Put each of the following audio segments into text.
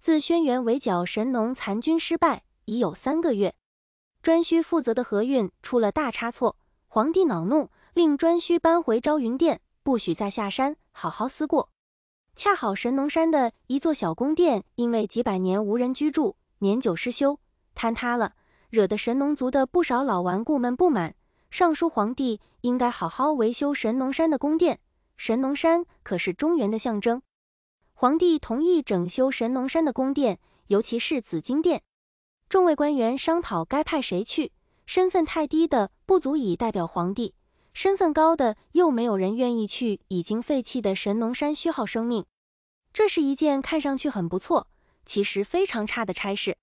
自轩辕围剿神农残军失败已有三个月，颛顼负责的河运出了大差错，皇帝恼怒，令颛顼搬回朝云殿，不许再下山，好好思过。恰好神农山的一座小宫殿因为几百年无人居住，年久失修，坍塌了，惹得神农族的不少老顽固们不满，上书皇帝应该好好维修神农山的宫殿，神农山可是中原的象征。皇帝同意整修神农山的宫殿，尤其是紫金殿。众位官员商讨该派谁去，身份太低的不足以代表皇帝，身份高的又没有人愿意去已经废弃的神农山虚耗生命。这是一件看上去很不错，其实非常差的差事。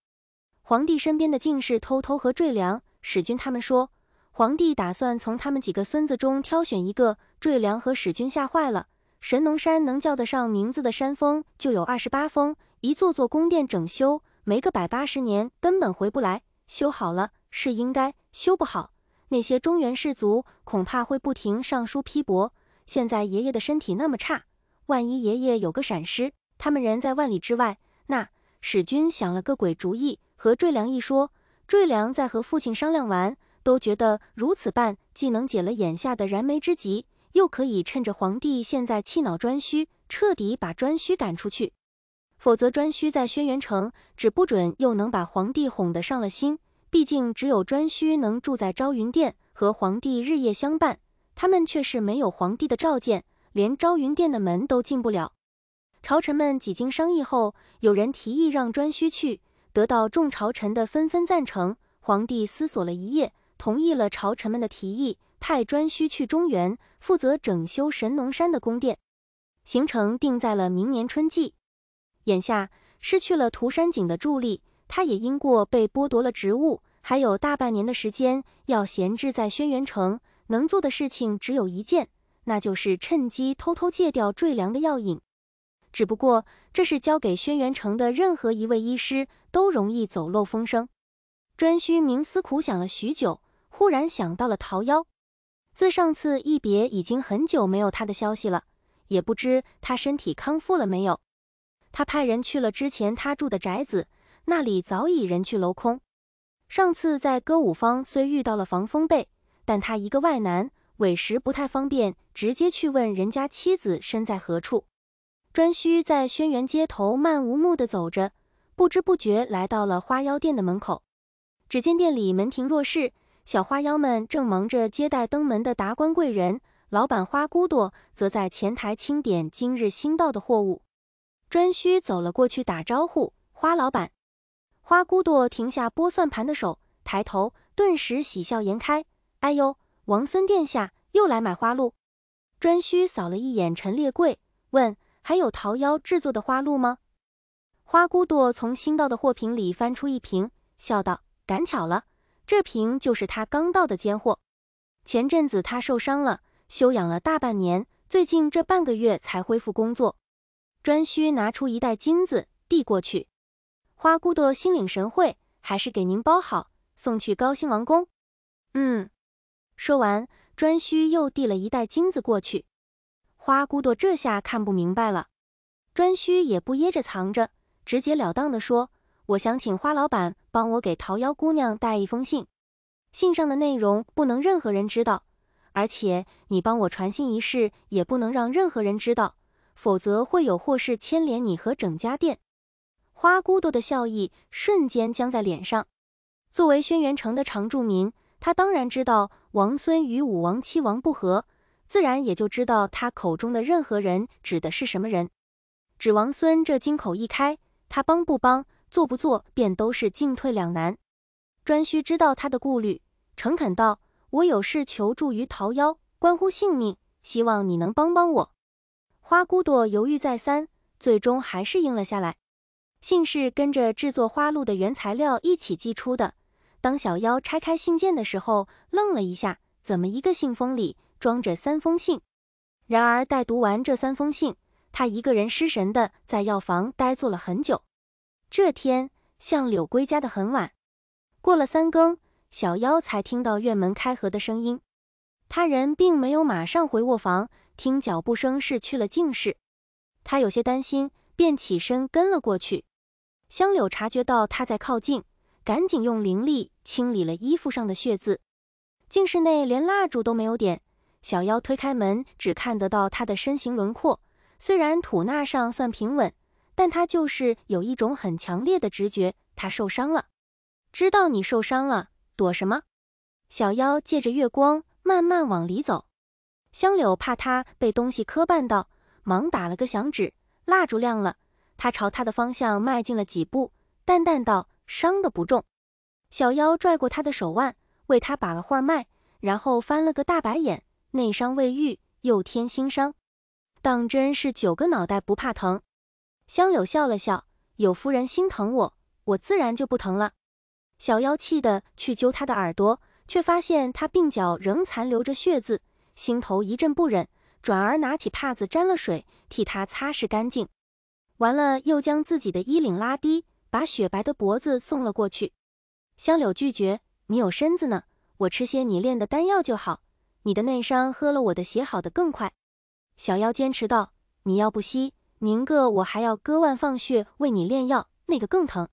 皇帝身边的进士偷偷和坠梁、史君他们说，皇帝打算从他们几个孙子中挑选一个。坠梁和史君吓坏了。神农山能叫得上名字的山峰就有二十八峰，一座座宫殿整修，没个百八十年根本回不来。修好了是应该，修不好，那些中原氏族恐怕会不停上书批驳。现在爷爷的身体那么差，万一爷爷有个闪失，他们人在万里之外，那史君想了个鬼主意，和坠梁一说，坠梁在和父亲商量完，都觉得如此办既能解了眼下的燃眉之急。又可以趁着皇帝现在气恼专需，彻底把专需赶出去。否则，专需在轩辕城指不准又能把皇帝哄得上了心。毕竟，只有专需能住在朝云殿，和皇帝日夜相伴。他们却是没有皇帝的召见，连朝云殿的门都进不了。朝臣们几经商议后，有人提议让专需去，得到众朝臣的纷纷赞成。皇帝思索了一夜，同意了朝臣们的提议。派颛顼去中原，负责整修神农山的宫殿，行程定在了明年春季。眼下失去了涂山璟的助力，他也因过被剥夺了职务，还有大半年的时间要闲置在轩辕城，能做的事情只有一件，那就是趁机偷偷戒掉坠梁的药引。只不过这是交给轩辕城的任何一位医师，都容易走漏风声。颛顼冥思苦想了许久，忽然想到了桃夭。自上次一别，已经很久没有他的消息了，也不知他身体康复了没有。他派人去了之前他住的宅子，那里早已人去楼空。上次在歌舞坊虽遇到了防风被，但他一个外男，委实不太方便直接去问人家妻子身在何处。专需在轩辕街头漫无目的走着，不知不觉来到了花妖店的门口，只见店里门庭若市。小花妖们正忙着接待登门的达官贵人，老板花骨朵则在前台清点今日新到的货物。专需走了过去打招呼：“花老板。”花骨朵停下拨算盘的手，抬头，顿时喜笑颜开：“哎呦，王孙殿下又来买花露。”专需扫了一眼陈列柜，问：“还有桃妖制作的花露吗？”花骨朵从新到的货品里翻出一瓶，笑道：“赶巧了。”这瓶就是他刚到的奸货。前阵子他受伤了，休养了大半年，最近这半个月才恢复工作。专需拿出一袋金子递过去，花骨朵心领神会，还是给您包好送去高兴王宫。嗯。说完，专需又递了一袋金子过去，花骨朵这下看不明白了。专需也不掖着藏着，直截了当的说：“我想请花老板。”帮我给桃夭姑娘带一封信，信上的内容不能任何人知道，而且你帮我传信一事也不能让任何人知道，否则会有祸事牵连你和整家店。花骨朵的笑意瞬间僵在脸上。作为轩辕城的常住民，他当然知道王孙与武王、七王不和，自然也就知道他口中的任何人指的是什么人。指王孙这金口一开，他帮不帮？做不做便都是进退两难。专需知道他的顾虑，诚恳道：“我有事求助于桃夭，关乎性命，希望你能帮帮我。”花骨朵犹豫再三，最终还是应了下来。信是跟着制作花露的原材料一起寄出的。当小妖拆开信件的时候，愣了一下，怎么一个信封里装着三封信？然而待读完这三封信，他一个人失神的在药房呆坐了很久。这天，向柳归家的很晚，过了三更，小妖才听到院门开合的声音。他人并没有马上回卧房，听脚步声是去了净室，他有些担心，便起身跟了过去。香柳察觉到他在靠近，赶紧用灵力清理了衣服上的血渍。净室内连蜡烛都没有点，小妖推开门，只看得到他的身形轮廓，虽然吐纳上算平稳。但他就是有一种很强烈的直觉，他受伤了，知道你受伤了，躲什么？小妖借着月光慢慢往里走，香柳怕他被东西磕绊到，忙打了个响指，蜡烛亮了，他朝他的方向迈进了几步，淡淡道：“伤的不重。”小妖拽过他的手腕，为他把了会儿脉，然后翻了个大白眼：“内伤未愈，又添新伤，当真是九个脑袋不怕疼。”香柳笑了笑，有夫人心疼我，我自然就不疼了。小妖气得去揪他的耳朵，却发现他鬓角仍残留着血渍，心头一阵不忍，转而拿起帕子沾了水，替他擦拭干净。完了，又将自己的衣领拉低，把雪白的脖子送了过去。香柳拒绝：“你有身子呢，我吃些你炼的丹药就好。你的内伤，喝了我的血好的更快。”小妖坚持道：“你要不吸？”明个我还要割腕放血为你炼药，那个更疼。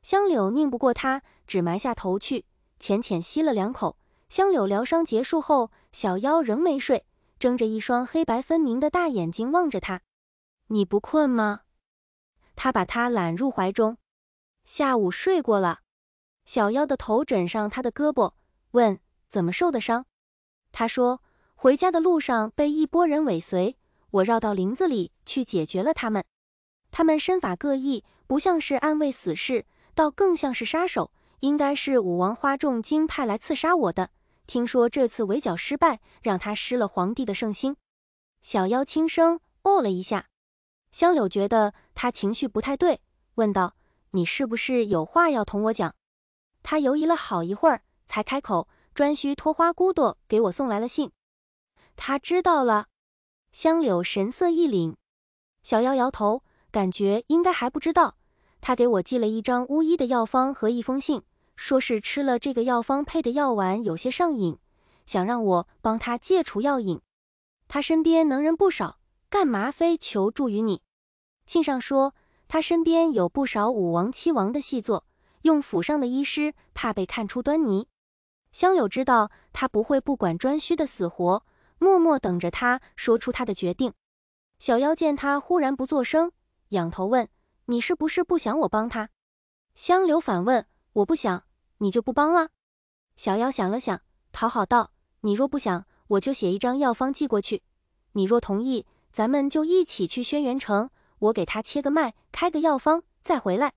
香柳拧不过他，只埋下头去，浅浅吸了两口。香柳疗伤结束后，小妖仍没睡，睁着一双黑白分明的大眼睛望着他。你不困吗？他把他揽入怀中。下午睡过了。小妖的头枕上他的胳膊，问怎么受的伤？他说回家的路上被一拨人尾随。我绕到林子里去解决了他们。他们身法各异，不像是安慰死士，倒更像是杀手。应该是武王花重金派来刺杀我的。听说这次围剿失败，让他失了皇帝的圣心。小妖轻声哦了一下。香柳觉得他情绪不太对，问道：“你是不是有话要同我讲？”他犹疑了好一会儿，才开口：“专需托花骨朵给我送来了信。”他知道了。香柳神色一凛，小妖摇头，感觉应该还不知道。他给我寄了一张巫医的药方和一封信，说是吃了这个药方配的药丸有些上瘾，想让我帮他戒除药瘾。他身边能人不少，干嘛非求助于你？信上说他身边有不少武王、七王的细作，用府上的医师，怕被看出端倪。香柳知道他不会不管颛顼的死活。默默等着他说出他的决定。小妖见他忽然不作声，仰头问：“你是不是不想我帮他？”香流反问：“我不想，你就不帮了？”小妖想了想，讨好道：“你若不想，我就写一张药方寄过去。你若同意，咱们就一起去轩辕城，我给他切个脉，开个药方，再回来。”